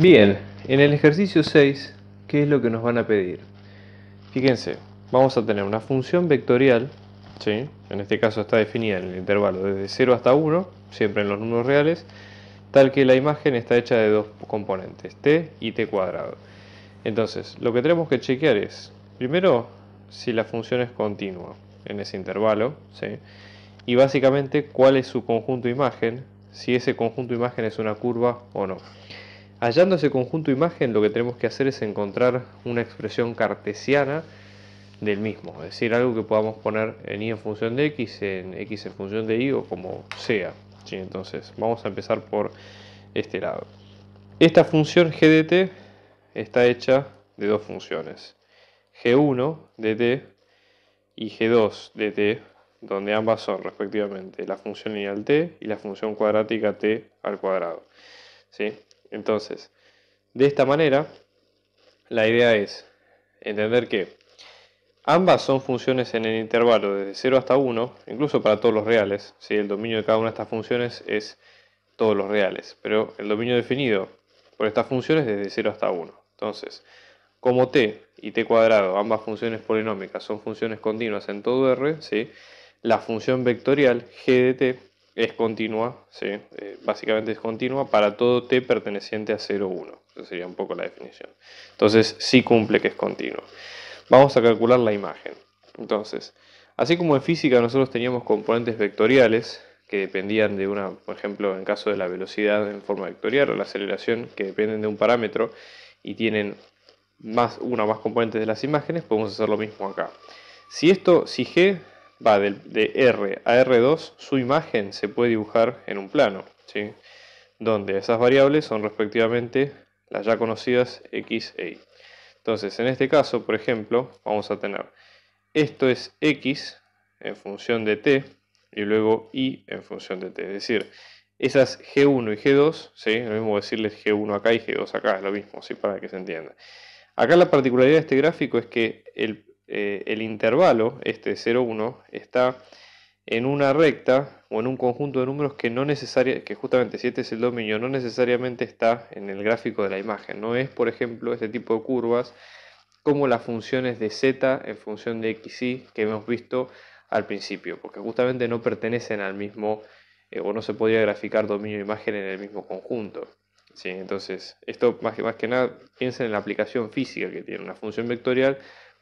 Bien, en el ejercicio 6, ¿qué es lo que nos van a pedir? Fíjense, vamos a tener una función vectorial, ¿sí? en este caso está definida en el intervalo desde 0 hasta 1, siempre en los números reales, tal que la imagen está hecha de dos componentes, t y t cuadrado. Entonces, lo que tenemos que chequear es, primero, si la función es continua en ese intervalo, y básicamente cuál es su conjunto imagen, si ese conjunto imagen es una curva o no. Hallando ese conjunto imagen, lo que tenemos que hacer es encontrar una expresión cartesiana del mismo, es decir, algo que podamos poner en y en función de x, en x en función de y o como sea. Entonces, vamos a empezar por este lado. Esta función g de t está hecha de dos funciones, g1 de t y g2 de t, donde ambas son respectivamente la función lineal t y la función cuadrática t al cuadrado. ¿sí? Entonces, de esta manera, la idea es entender que ambas son funciones en el intervalo desde 0 hasta 1, incluso para todos los reales, el dominio de cada una de estas funciones es todos los reales, pero el dominio definido por estas funciones es desde 0 hasta 1. Entonces, como t y t cuadrado, ambas funciones polinómicas, son funciones continuas en todo R, ¿sí? la función vectorial g de t es continua, ¿sí? Eh, básicamente es continua para todo t perteneciente a 0,1. Esa sería un poco la definición. Entonces, sí cumple que es continua. Vamos a calcular la imagen. Entonces, así como en física nosotros teníamos componentes vectoriales que dependían de una, por ejemplo, en caso de la velocidad en forma vectorial o la aceleración, que dependen de un parámetro y tienen más, una o más componentes de las imágenes, podemos hacer lo mismo acá. Si esto, si g va de, R a R2, su imagen se puede dibujar en un plano, donde esas variables son respectivamente las ya conocidas X e Y. Entonces, en este caso, por ejemplo, vamos a tener esto es X en función de T y luego Y en función de T. Es decir, esas G1 y G2, ¿sí? lo mismo decirles G1 acá y G2 acá, es lo mismo, ¿sí? para que se entienda. Acá la particularidad de este gráfico es que el eh, el intervalo, este 0,1, está en una recta o en un conjunto de números que no necesaria, que justamente si este es el dominio, no necesariamente está en el gráfico de la imagen. No es, por ejemplo, este tipo de curvas como las funciones de z en función de x y que hemos visto al principio, porque justamente no pertenecen al mismo eh, o no se podría graficar dominio e imagen en el mismo conjunto. ¿sí? Entonces, esto más que, más que nada piensen en la aplicación física que tiene una función vectorial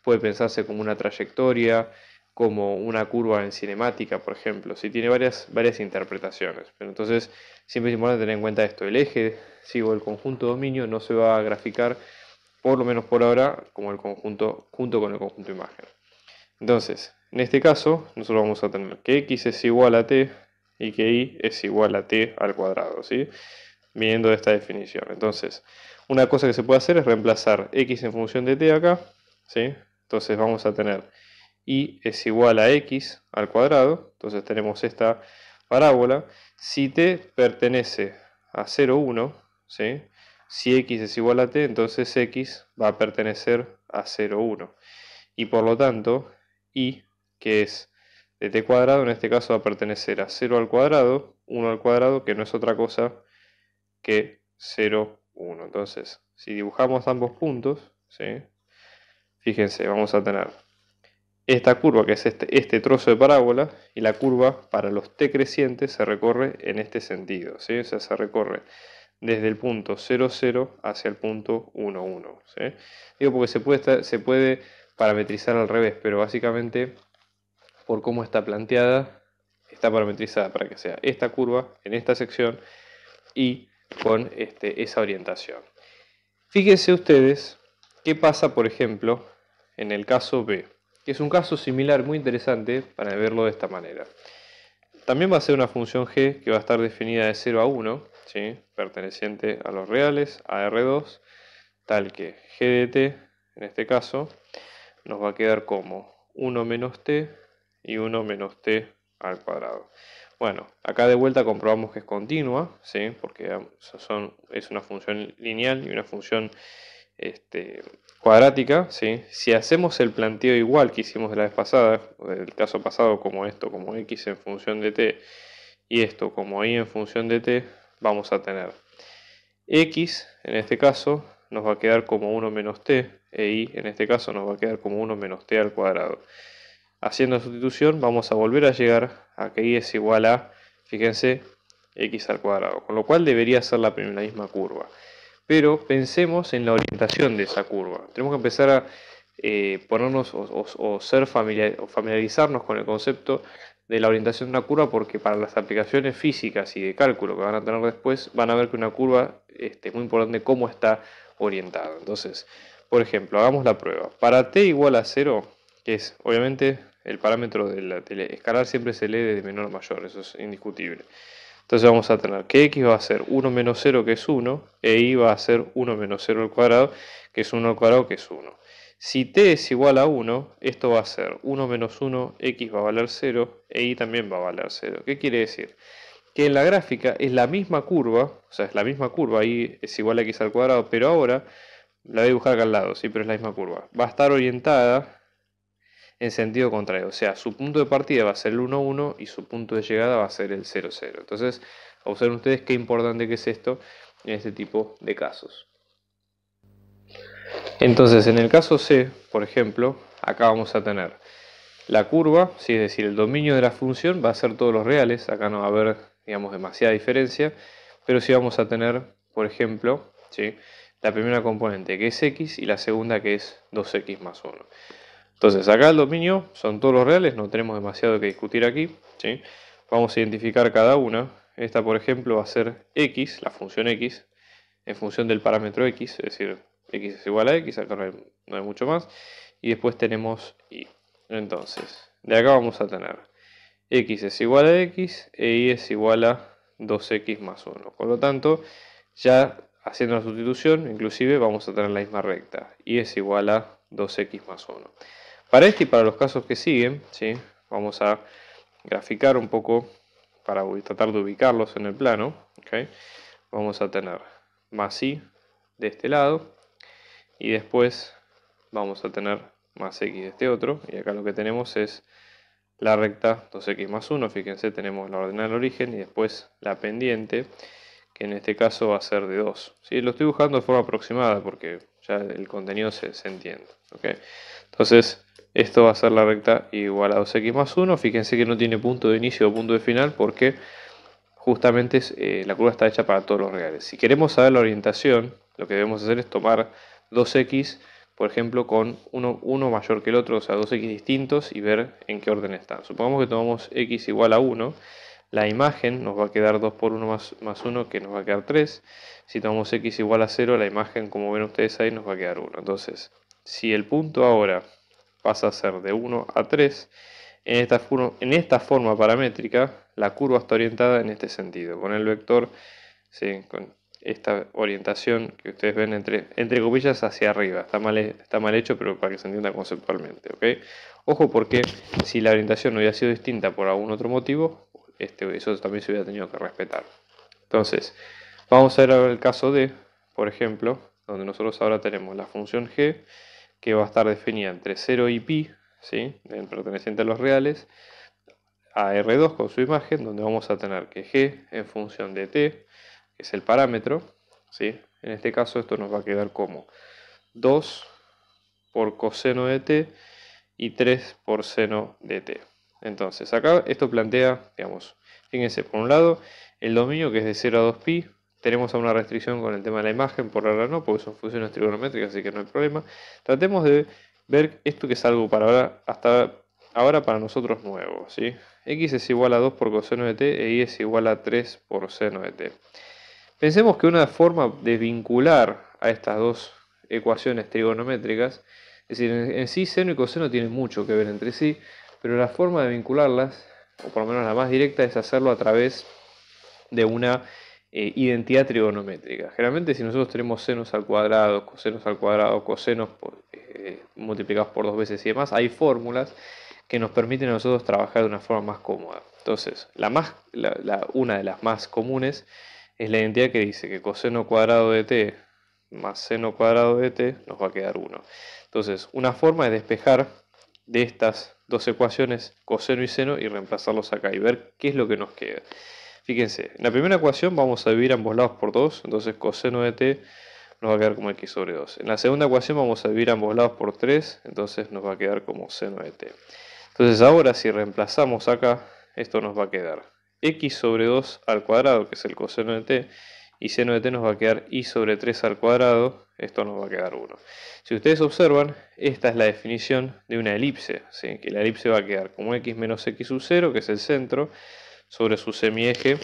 puede pensarse como una trayectoria, como una curva en cinemática, por ejemplo. Si tiene varias, varias interpretaciones. Pero entonces siempre es importante tener en cuenta esto. El eje, sigo el conjunto dominio, no se va a graficar, por lo menos por ahora, como el conjunto junto con el conjunto imagen. Entonces, en este caso, nosotros vamos a tener que x es igual a t y que y es igual a t al cuadrado, ¿sí? Viendo esta definición. Entonces, una cosa que se puede hacer es reemplazar x en función de t acá, ¿sí? Entonces vamos a tener y es igual a x al cuadrado. Entonces tenemos esta parábola. Si t pertenece a 0, 1, si x es igual a t, entonces x va a pertenecer a 0, 1. Y por lo tanto, y, que es de t cuadrado, en este caso va a pertenecer a 0 al cuadrado, 1 al cuadrado, que no es otra cosa que 0, 1. Entonces, si dibujamos ambos puntos, ¿sí? Fíjense, vamos a tener esta curva, que es este, este, trozo de parábola, y la curva para los t crecientes se recorre en este sentido, ¿sí? o sea, se recorre desde el punto 0, 0 hacia el punto 1,1. Digo porque se puede, parametrizar al revés, pero básicamente por cómo está planteada, está parametrizada para que sea esta curva en esta sección y con este, esa orientación. Fíjense ustedes qué pasa, por ejemplo, en el caso B, que es un caso similar muy interesante para verlo de esta manera. También va a ser una función g que va a estar definida de 0 a 1, ¿sí? perteneciente a los reales, a R2, tal que g de t, en este caso, nos va a quedar como 1 menos t y 1 menos t al cuadrado. Bueno, acá de vuelta comprobamos que es continua, ¿sí? porque son, es una función lineal y una función este, cuadrática, si hacemos el planteo igual que hicimos de la vez pasada, el caso pasado como esto como x en función de t y esto como y en función de t, vamos a tener x en este caso nos va a quedar como 1 menos t e y en este caso nos va a quedar como 1 menos t al cuadrado. Haciendo sustitución vamos a volver a llegar a que y es igual a, fíjense, x al cuadrado, con lo cual debería ser la, la misma curva pero pensemos en la orientación de esa curva. Tenemos que empezar a eh, ponernos o, ser familiarizarnos con el concepto de la orientación de una curva porque para las aplicaciones físicas y de cálculo que van a tener después van a ver que una curva este, es muy importante cómo está orientada. Entonces, por ejemplo, hagamos la prueba. Para t igual a 0, que es obviamente el parámetro de la escalar siempre se lee de menor a mayor, eso es indiscutible. Entonces vamos a tener que x va a ser 1 menos 0 que es 1 e y va a ser 1 menos 0 al cuadrado que es 1 al cuadrado que es 1. Si t es igual a 1, esto va a ser 1 menos 1, x va a valer 0 e y también va a valer 0. ¿Qué quiere decir? Que en la gráfica es la misma curva, o sea, es la misma curva, y es igual a x al cuadrado, pero ahora la voy a dibujar acá al lado, sí, pero es la misma curva. Va a estar orientada en sentido contrario. O sea, su punto de partida va a ser el 1-1 y su punto de llegada va a ser el 0-0. Entonces, observen ustedes qué importante que es esto en este tipo de casos. Entonces, en el caso C, por ejemplo, acá vamos a tener la curva, es decir, el dominio de la función va a ser todos los reales, acá no va a haber, digamos, demasiada diferencia, pero sí vamos a tener, por ejemplo, ¿sí? la primera componente que es x y la segunda que es 2x más 1. Entonces, acá el dominio son todos los reales, no tenemos demasiado que discutir aquí. Vamos a identificar cada una. Esta, por ejemplo, va a ser x, la función x, en función del parámetro x, es decir, x es igual a x, acá no hay, no hay mucho más. Y después tenemos y. Entonces, de acá vamos a tener x es igual a x e y es igual a 2x más 1. Por lo tanto, ya haciendo la sustitución, inclusive vamos a tener la misma recta. y es igual a 2x más 1. Para este y para los casos que siguen, ¿sí? vamos a graficar un poco para tratar de ubicarlos en el plano. ¿okay? Vamos a tener más Y de este lado y después vamos a tener más x de este otro y acá lo que tenemos es la recta 2x más 1, fíjense tenemos la ordenada del origen y después la pendiente que en este caso va a ser de 2. ¿sí? Lo estoy dibujando de forma aproximada porque ya el contenido se, entiende. ¿okay? Entonces esto va a ser la recta igual a 2x más 1. Fíjense que no tiene punto de inicio o punto de final porque justamente eh, la curva está hecha para todos los reales. Si queremos saber la orientación, lo que debemos hacer es tomar 2x, por ejemplo, con uno, mayor que el otro, o sea, 2x distintos y ver en qué orden están. Supongamos que tomamos x igual a 1 la imagen nos va a quedar 2 por 1 más, 1 que nos va a quedar 3 si tomamos x igual a 0 la imagen como ven ustedes ahí nos va a quedar 1 entonces si el punto ahora pasa a ser de 1 a 3. En esta, en esta forma paramétrica, la curva está orientada en este sentido, con el vector con esta orientación que ustedes ven entre, entre comillas hacia arriba. Está mal, está mal hecho, pero para que se entienda conceptualmente. Ojo porque si la orientación no hubiera sido distinta por algún otro motivo, este, eso también se hubiera tenido que respetar. Entonces, vamos a ver ahora el caso de, por ejemplo, donde nosotros ahora tenemos la función g que va a estar definida entre 0 y pi, ¿sí? perteneciente a los reales, a R2 con su imagen, donde vamos a tener que G en función de T, que es el parámetro, ¿sí? En este caso esto nos va a quedar como 2 por coseno de T y 3 por seno de T. Entonces acá esto plantea, digamos, fíjense, por un lado, el dominio que es de 0 a 2pi, tenemos una restricción con el tema de la imagen, por ahora no, porque son funciones trigonométricas, así que no hay problema. Tratemos de ver esto que es algo para ahora, hasta ahora para nosotros nuevo, ¿sí? x es igual a 2 por coseno de t e y es igual a 3 por seno de t. Pensemos que una forma de vincular a estas dos ecuaciones trigonométricas, es decir, en sí seno y coseno tienen mucho que ver entre sí, pero la forma de vincularlas, o por lo menos la más directa, es hacerlo a través de una eh, identidad trigonométrica. Generalmente si nosotros tenemos senos al cuadrado, cosenos al cuadrado, cosenos eh, multiplicados por dos veces y demás, hay fórmulas que nos permiten a nosotros trabajar de una forma más cómoda. Entonces, la más, una de las más comunes es la identidad que dice que coseno cuadrado de t más seno cuadrado de t nos va a quedar 1. Entonces, una forma es despejar de estas dos ecuaciones coseno y seno y reemplazarlos acá y ver qué es lo que nos queda. Fíjense, en la primera ecuación vamos a dividir ambos lados por 2, entonces coseno de t nos va a quedar como x sobre 2. En la segunda ecuación vamos a dividir ambos lados por 3, entonces nos va a quedar como seno de t. Entonces ahora si reemplazamos acá, esto nos va a quedar x sobre 2 al cuadrado, que es el coseno de t, y seno de t nos va a quedar y sobre 3 al cuadrado, esto nos va a quedar 1. Si ustedes observan, esta es la definición de una elipse, que la elipse va a quedar como x menos x sub 0, que es el centro, sobre su semieje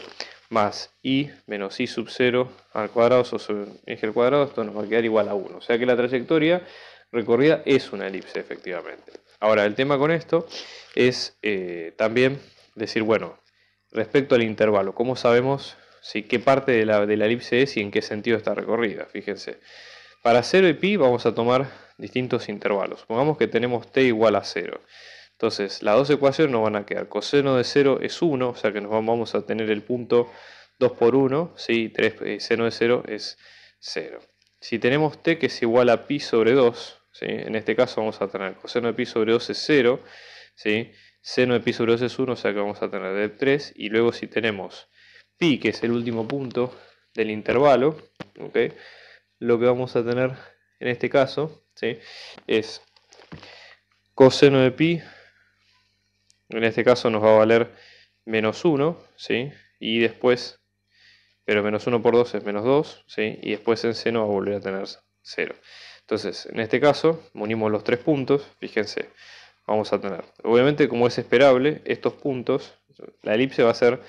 más i menos i sub 0 al cuadrado sobre eje al cuadrado, esto nos va a quedar igual a 1. O sea que la trayectoria recorrida es una elipse, efectivamente. Ahora, el tema con esto es eh, también decir, bueno, respecto al intervalo, ¿cómo sabemos si, qué parte de la, de la elipse es y en qué sentido está recorrida? Fíjense, para 0 y pi vamos a tomar distintos intervalos. Supongamos que tenemos t igual a 0. Entonces, las dos ecuaciones nos van a quedar. Coseno de 0 es 1, o sea que nos vamos a tener el punto 2 por 1, ¿sí? 3, eh, seno de 0 es 0. Si tenemos t que es igual a pi sobre 2, en este caso vamos a tener coseno de pi sobre 2 es 0, seno de pi sobre 2 es 1, o sea que vamos a tener de 3, y luego si tenemos pi, que es el último punto del intervalo, lo que vamos a tener en este caso es coseno de pi en este caso nos va a valer menos 1, ¿sí? Y después, pero menos 1 por 2 es menos 2, ¿sí? Y después en seno va a volver a tener 0. Entonces, en este caso, unimos los tres puntos, fíjense, vamos a tener. Obviamente, como es esperable, estos puntos, la elipse va a ser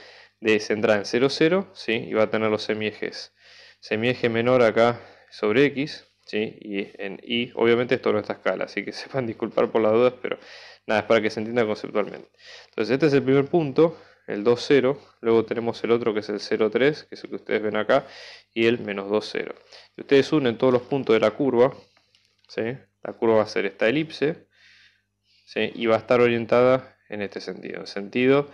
de centrada en 0, 0, ¿sí? Y va a tener los semiejes. Semieje menor acá sobre X, ¿sí? Y en Y, obviamente esto no está escala, así que sepan disculpar por las dudas, pero Nada, es para que se entienda conceptualmente. Entonces, este es el primer punto, el 2,0. Luego tenemos el otro que es el 0,3, que es el que ustedes ven acá, y el menos 2,0. Si ustedes unen todos los puntos de la curva, ¿sí? la curva va a ser esta elipse, ¿sí? y va a estar orientada en este sentido, en sentido,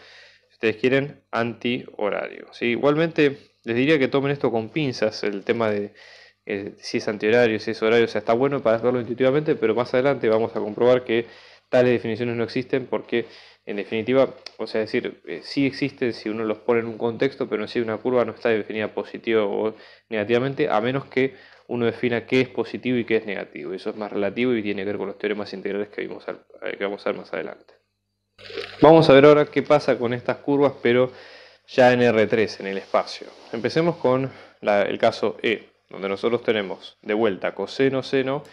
si ustedes quieren, antihorario. ¿sí? Igualmente, les diría que tomen esto con pinzas, el tema de eh, si es antihorario, si es horario, o sea, está bueno para hacerlo intuitivamente, pero más adelante vamos a comprobar que tales definiciones no existen porque en definitiva, o sea, decir, eh, sí existen si uno los pone en un contexto, pero si una curva no está definida positiva o negativamente, a menos que uno defina qué es positivo y qué es negativo. Eso es más relativo y tiene que ver con los teoremas integrales que, vimos eh, que vamos a ver más adelante. Vamos a ver ahora qué pasa con estas curvas, pero ya en R3, en el espacio. Empecemos con el caso E, donde nosotros tenemos de vuelta coseno, seno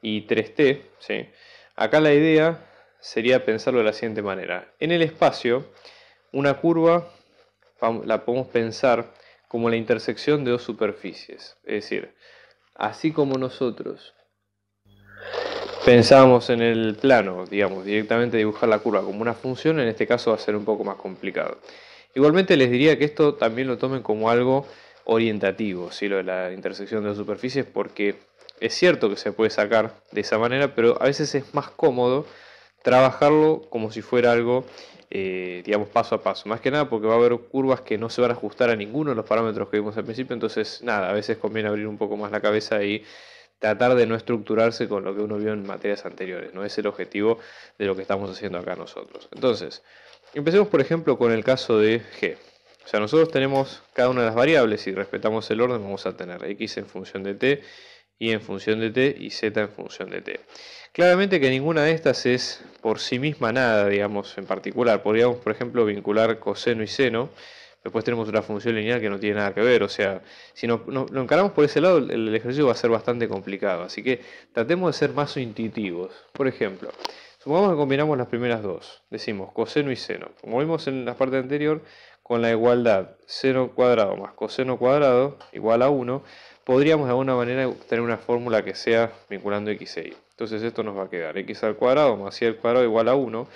y 3T, ¿sí? Acá la idea sería pensarlo de la siguiente manera. En el espacio, una curva la podemos pensar como la intersección de dos superficies. Es decir, así como nosotros pensamos en el plano, digamos, directamente dibujar la curva como una función, en este caso va a ser un poco más complicado. Igualmente les diría que esto también lo tomen como algo orientativo, lo de la intersección de dos superficies, porque es cierto que se puede sacar de esa manera, pero a veces es más cómodo trabajarlo como si fuera algo, eh, digamos, paso a paso. Más que nada porque va a haber curvas que no se van a ajustar a ninguno de los parámetros que vimos al principio, entonces nada, a veces conviene abrir un poco más la cabeza y tratar de no estructurarse con lo que uno vio en materias anteriores, no es el objetivo de lo que estamos haciendo acá nosotros. Entonces, empecemos por ejemplo con el caso de G. O sea, nosotros tenemos cada una de las variables y respetamos el orden, vamos a tener x en función de t y en función de t y z en función de t. Claramente que ninguna de estas es por sí misma nada, digamos, en particular. Podríamos, por ejemplo, vincular coseno y seno. Después tenemos una función lineal que no tiene nada que ver. O sea, si no, lo encaramos por ese lado, el ejercicio va a ser bastante complicado. Así que tratemos de ser más intuitivos. Por ejemplo, supongamos que combinamos las primeras dos. Decimos coseno y seno. Como vimos en la parte anterior, con la igualdad seno cuadrado más coseno cuadrado igual a 1, podríamos de alguna manera tener una fórmula que sea vinculando x e y. Entonces esto nos va a quedar x al cuadrado más y al cuadrado igual a 1.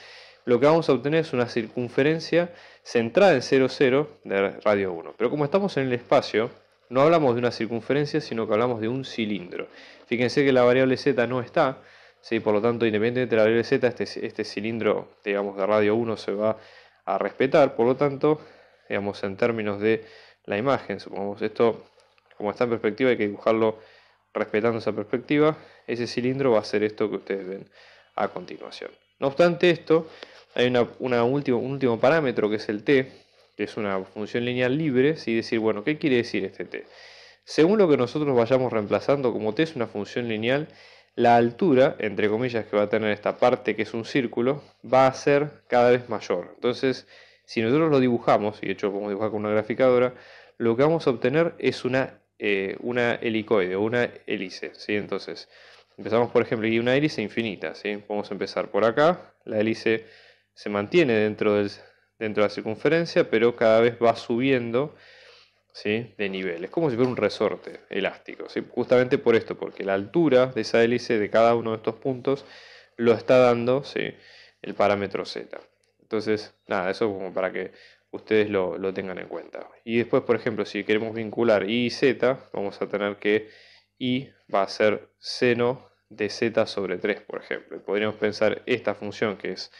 Lo que vamos a obtener es una circunferencia centrada en 0, 0 de radio 1. Pero como estamos en el espacio, no hablamos de una circunferencia, sino que hablamos de un cilindro. Fíjense que la variable z no está, ¿sí? por lo tanto, independientemente de la variable z, este, este cilindro digamos, de radio 1 se va a respetar. Por lo tanto, digamos, en términos de la imagen, supongamos esto como está en perspectiva hay que dibujarlo respetando esa perspectiva, ese cilindro va a ser esto que ustedes ven a continuación. No obstante esto, hay una, último, un último parámetro que es el t, que es una función lineal libre, si decir, bueno, ¿qué quiere decir este t? Según lo que nosotros vayamos reemplazando como t es una función lineal, la altura, entre comillas, que va a tener esta parte que es un círculo, va a ser cada vez mayor. Entonces, si nosotros lo dibujamos, y de hecho podemos dibujar con una graficadora, lo que vamos a obtener es una eh, una helicoide o una hélice. ¿sí? Entonces, empezamos por ejemplo y una hélice infinita. ¿sí? Vamos a empezar por acá. La hélice se mantiene dentro, del, dentro de la circunferencia, pero cada vez va subiendo ¿sí? de nivel. Es como si fuera un resorte elástico. ¿sí? Justamente por esto, porque la altura de esa hélice de cada uno de estos puntos lo está dando ¿sí? el parámetro z. Entonces, nada, eso como para que ustedes lo, lo, tengan en cuenta. Y después, por ejemplo, si queremos vincular y Z, vamos a tener que y va a ser seno de Z sobre 3, por ejemplo. Podríamos pensar esta función, que es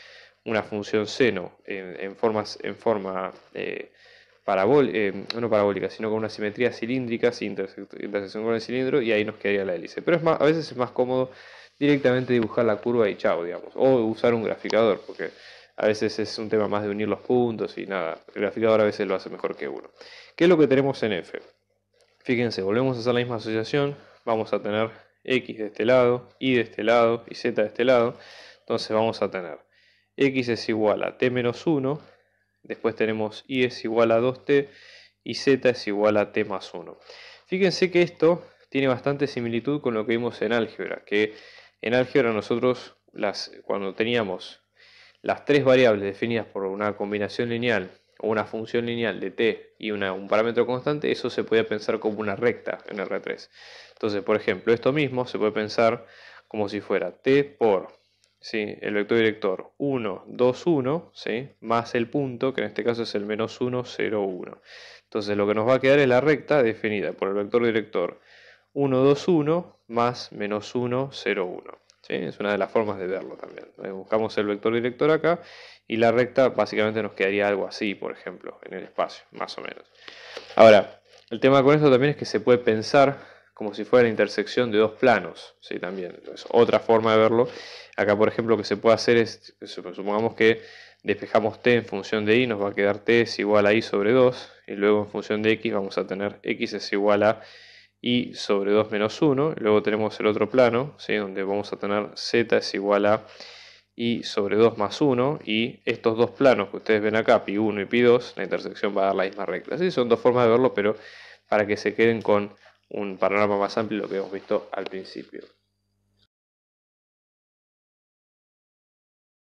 una función seno en, formas, en forma eh, eh, no parabólica, sino con una simetría cilíndrica, sin intersección con el cilindro, y ahí nos quedaría la hélice. Pero es más, a veces es más cómodo directamente dibujar la curva y chao, digamos, o usar un graficador, porque a veces es un tema más de unir los puntos y nada, el graficador a veces lo hace mejor que uno. ¿Qué es lo que tenemos en F? Fíjense, volvemos a hacer la misma asociación, vamos a tener X de este lado, Y de este lado y Z de este lado, entonces vamos a tener X es igual a T menos 1, después tenemos Y es igual a 2T y Z es igual a T más 1. Fíjense que esto tiene bastante similitud con lo que vimos en álgebra, que en álgebra nosotros las, cuando teníamos las tres variables definidas por una combinación lineal o una función lineal de t y un parámetro constante, eso se puede pensar como una recta en R3. Entonces, por ejemplo, esto mismo se puede pensar como si fuera t por ¿sí? el vector director 1, 2, 1, más el punto, que en este caso es el menos 1, 0, 1. Entonces lo que nos va a quedar es la recta definida por el vector director 1, 2, 1, más menos 1, 0, 1. Es una de las formas de verlo también. Buscamos el vector director acá y la recta básicamente nos quedaría algo así, por ejemplo, en el espacio, más o menos. Ahora, el tema con esto también es que se puede pensar como si fuera la intersección de dos planos, ¿sí? También, es otra forma de verlo. Acá, por ejemplo, lo que se puede hacer es, supongamos que despejamos t en función de y, nos va a quedar t es igual a y sobre 2, y luego en función de x vamos a tener x es igual a y sobre 2 menos 1. Luego tenemos el otro plano, donde vamos a tener z es igual a y sobre 2 más 1. Y estos dos planos que ustedes ven acá, pi 1 y pi 2, la intersección va a dar la misma regla. ¿sí? Son dos formas de verlo, pero para que se queden con un panorama más amplio de lo que hemos visto al principio.